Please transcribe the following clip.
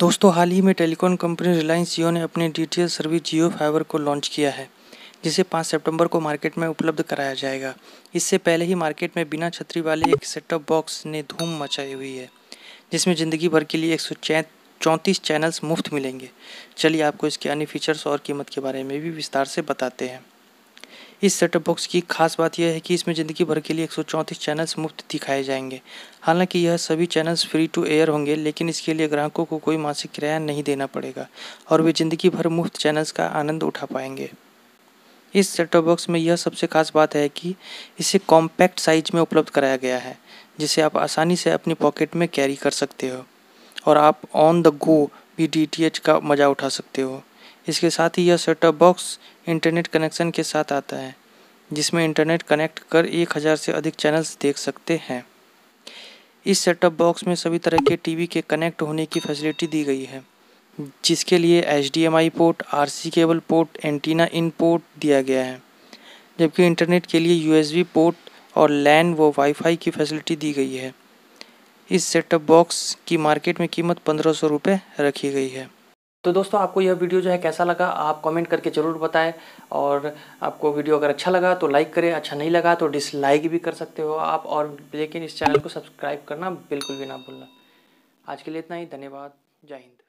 दोस्तों हाल ही में telecom company Reliance Jio ने अपनी डी सर्विस जियो फाइबर को लॉन्च किया है जिसे 5 सितंबर को मार्केट में उपलब्ध कराया जाएगा इससे पहले ही मार्केट में बिना छतरी वाले एक सेटअप बॉक्स ने धूम मचाई हुई है जिसमें ज़िंदगी भर के लिए एक चौंतीस चैनल्स मुफ्त मिलेंगे चलिए आपको इसके अन्य फीचर्स और कीमत के बारे में भी विस्तार से बताते हैं इस सेटअप बॉक्स की खास बात यह है कि इसमें ज़िंदगी भर के लिए एक चैनल्स मुफ्त दिखाए जाएंगे हालांकि यह सभी चैनल्स फ्री टू एयर होंगे लेकिन इसके लिए ग्राहकों को कोई मासिक किराया नहीं देना पड़ेगा और वे ज़िंदगी भर मुफ्त चैनल्स का आनंद उठा पाएंगे इस सेटअप बॉक्स में यह सबसे खास बात है कि इसे कॉम्पैक्ट साइज में उपलब्ध कराया गया है जिसे आप आसानी से अपनी पॉकेट में कैरी कर सकते हो और आप ऑन द गो भी डी का मज़ा उठा सकते हो इसके साथ ही यह set top box internet connection के साथ आता है जिसमें इंटरनेट कनेक्ट कर एक हज़ार से अधिक चैनल्स देख सकते हैं इस सेटअप बॉक्स में सभी तरह के टीवी के कनेक्ट होने की फैसिलिटी दी गई है जिसके लिए H port R cable port antenna in port दिया गया है जबकि इंटरनेट के लिए यू पोर्ट और लैन व वाईफाई की फैसिलिटी दी गई है इस सेटअप बॉक्स की मार्केट में कीमत पंद्रह सौ रुपये रखी गई है तो दोस्तों आपको यह वीडियो जो है कैसा लगा आप कमेंट करके ज़रूर बताएं और आपको वीडियो अगर अच्छा लगा तो लाइक करें अच्छा नहीं लगा तो डिसलाइक भी कर सकते हो आप और लेकिन इस चैनल को सब्सक्राइब करना बिल्कुल भी ना भूलना आज के लिए इतना ही धन्यवाद जय हिंद